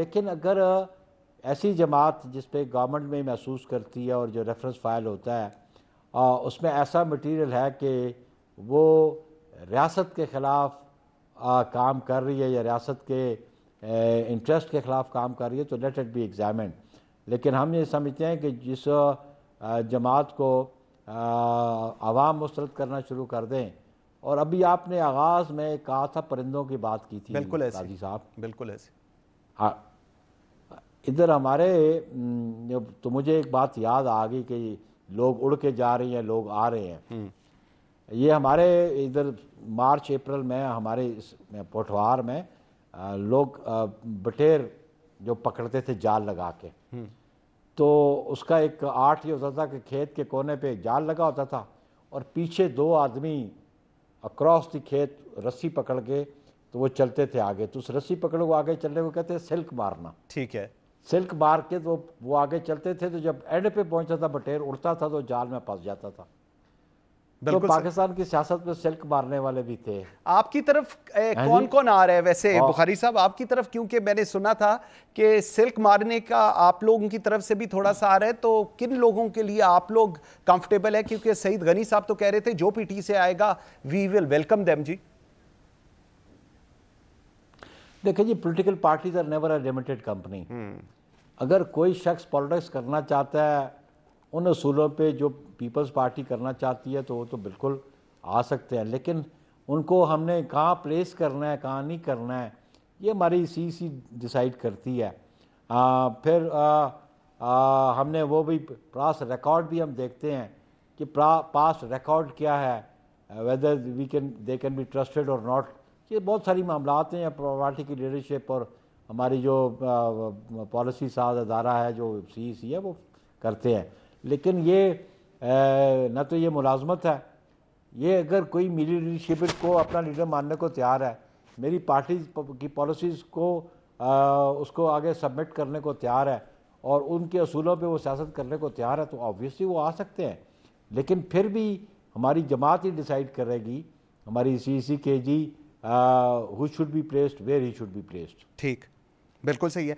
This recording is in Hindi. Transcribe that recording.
लेकिन अगर ऐसी जमात जिस पर गवर्नमेंट में महसूस करती है और जो रेफरेंस फाइल होता है आ, उसमें ऐसा मटेरियल है कि वो रियासत के ख़िलाफ़ काम कर रही है या रियासत के इंटरेस्ट के ख़िलाफ़ काम कर रही है तो लेट इट बी एग्जामिन लेकिन हम ये समझते हैं कि जिस जमात को आवाम मुस्तरद करना शुरू कर दें और अभी आपने आगाज़ में कहा था परिंदों की बात की थी बिल्कुल साहब बिल्कुल ऐसे हाँ। इधर हमारे हम्म, तो मुझे एक बात याद आ गई कि लोग उड़ के जा रहे हैं लोग आ रहे हैं हम्म। ये हमारे इधर मार्च अप्रैल में हमारे इस पोठवार में लोग बटेर जो पकड़ते थे जाल लगा के हम्म। तो उसका एक आर्ट ये होता था कि खेत के कोने पे जाल लगा होता था और पीछे दो आदमी अक्रॉस दी खेत रस्सी पकड़ के तो वो चलते थे आगे तो उस रस्सी पकड़ो वो आगे चलने को कहते हैं सिल्क मारना ठीक है सिल्क मार के तो वो आगे चलते थे तो जब एंड पे पहुंचता था बटेर उड़ता था तो जाल में फंस जाता था तो पाकिस्तान की सियासत में सिल्क मारने वाले भी थे आपकी तरफ ए, कौन कौन आ रहे हैं वैसे हाँ। बुखारी साहब आपकी तरफ क्योंकि मैंने सुना था कि सिल्क मारने का आप लोगों की तरफ से भी थोड़ा सा आ रहा है तो किन लोगों के लिए आप लोग कंफर्टेबल है क्योंकि सईद गनी साहब तो कह रहे थे जो पीटी से आएगा वी विल वेलकम देम जी देखिए जी political parties are never a limited company अगर कोई शख्स पॉलिटिक्स करना चाहता है उन असूलों पे जो पीपल्स पार्टी करना चाहती है तो वो तो बिल्कुल आ सकते हैं लेकिन उनको हमने कहाँ प्लेस करना है कहाँ नहीं करना है ये हमारी सी सी डिसाइड करती है आ, फिर आ, आ, हमने वो भी पास रिकॉर्ड भी हम देखते हैं कि पास रिकॉर्ड क्या है whether we can they can be trusted और नॉट ये बहुत सारी मामला हैं पार्टी की लीडरशिप और हमारी जो पॉलिसी साज अदारा है जो सी सी e है वो करते हैं लेकिन ये न तो ये मुलाजमत है ये अगर कोई मेरी लीडरशिप को अपना लीडर मानने को तैयार है मेरी पार्टी की पॉलिसीज़ को आ, उसको आगे सबमिट करने को तैयार है और उनके असूलों पे वो सियासत करने को तैयार है तो ऑब्वियसली वो आ सकते हैं लेकिन फिर भी हमारी जमात ही डिसाइड करेगी हमारी सी सी के जी who should be placed where he should be placed ठीक बिल्कुल सही है